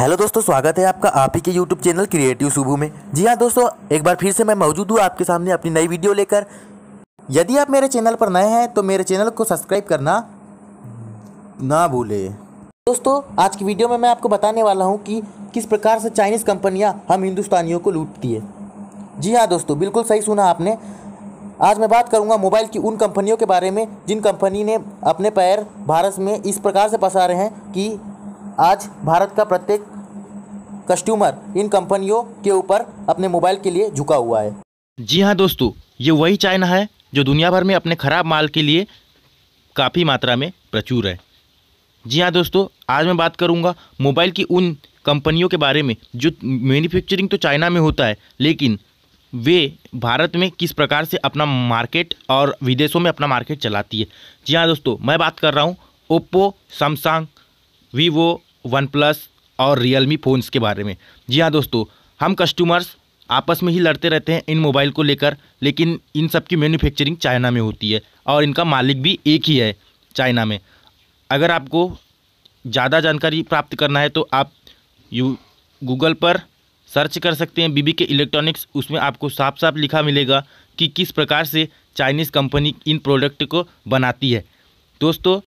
hello दोस्तों स्वागत है आपका आप ही के यूट्यूब चैनल क्रिएटिव सुबू में जी हाँ दोस्तों एक बार फिर से मैं मौजूद हूँ आपके सामने अपनी नई वीडियो लेकर यदि आप मेरे चैनल पर नए हैं तो मेरे चैनल को सब्सक्राइब करना ना भूलें दोस्तों आज की वीडियो में मैं आपको बताने वाला हूँ कि किस प्रकार से चाइनीज़ कंपनियाँ हम हिंदुस्तानियों को लूटती है जी हाँ दोस्तों बिल्कुल सही सुना आपने आज मैं बात करूंगा मोबाइल की उन कंपनियों के बारे में जिन कंपनी ने अपने पैर भारत में इस प्रकार से पसारे हैं कि आज भारत का प्रत्येक कस्टमर इन कंपनियों के ऊपर अपने मोबाइल के लिए झुका हुआ है जी हाँ दोस्तों ये वही चाइना है जो दुनिया भर में अपने ख़राब माल के लिए काफ़ी मात्रा में प्रचुर है जी हाँ दोस्तों आज मैं बात करूँगा मोबाइल की उन कंपनियों के बारे में जो मैन्युफैक्चरिंग तो चाइना में होता है लेकिन वे भारत में किस प्रकार से अपना मार्केट और विदेशों में अपना मार्केट चलाती है जी हाँ दोस्तों मैं बात कर रहा हूँ Oppo Samsung Vivo OnePlus और रियलमी फ़ोन्स के बारे में जी हाँ दोस्तों हम कस्टमर्स आपस में ही लड़ते रहते हैं इन मोबाइल को लेकर लेकिन इन सब की मैन्युफैक्चरिंग चाइना में होती है और इनका मालिक भी एक ही है चाइना में अगर आपको ज़्यादा जानकारी प्राप्त करना है तो आप यू गूगल पर सर्च कर सकते हैं बीबी के इलेक्ट्रॉनिक्स उसमें आपको साफ साफ लिखा मिलेगा कि किस प्रकार से चाइनीज़ कंपनी इन प्रोडक्ट को बनाती है दोस्तों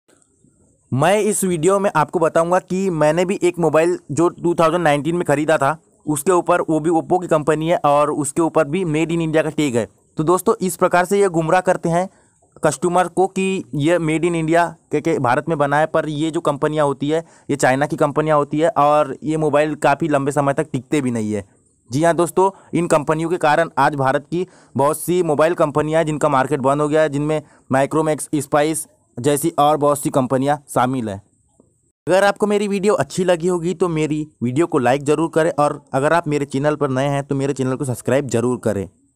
मैं इस वीडियो में आपको बताऊंगा कि मैंने भी एक मोबाइल जो 2019 में ख़रीदा था उसके ऊपर वो भी ओप्पो की कंपनी है और उसके ऊपर भी मेड इन इंडिया का टेग है तो दोस्तों इस प्रकार से ये गुमराह करते हैं कस्टमर को कि ये मेड इन इंडिया के, के भारत में बना है पर ये जो कंपनियाँ होती है ये चाइना की कंपनियाँ होती है और ये मोबाइल काफ़ी लंबे समय तक टिकते भी नहीं है जी हाँ दोस्तों इन कंपनियों के कारण आज भारत की बहुत सी मोबाइल कंपनियाँ जिनका मार्केट बंद हो गया है जिनमें माइक्रोमैक्स स्पाइस जैसी और बहुत सी कंपनियाँ शामिल हैं अगर आपको मेरी वीडियो अच्छी लगी होगी तो मेरी वीडियो को लाइक ज़रूर करें और अगर आप मेरे चैनल पर नए हैं तो मेरे चैनल को सब्सक्राइब ज़रूर करें